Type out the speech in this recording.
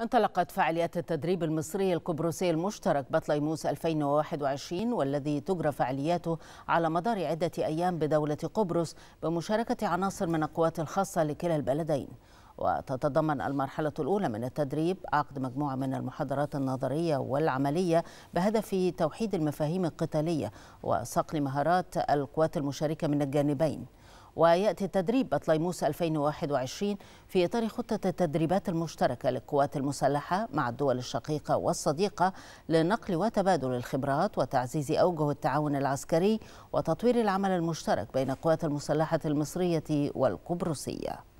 انطلقت فعاليات التدريب المصري القبرصي المشترك بطليموس 2021 والذي تجرى فعالياته على مدار عدة أيام بدولة قبرص بمشاركة عناصر من القوات الخاصة لكلا البلدين وتتضمن المرحلة الأولى من التدريب عقد مجموعة من المحاضرات النظرية والعملية بهدف توحيد المفاهيم القتالية وصقل مهارات القوات المشاركة من الجانبين ويأتي تدريب بطليموس 2021 في إطار خطة التدريبات المشتركة للقوات المسلحة مع الدول الشقيقة والصديقة لنقل وتبادل الخبرات وتعزيز أوجه التعاون العسكري وتطوير العمل المشترك بين القوات المسلحة المصرية والقبرصية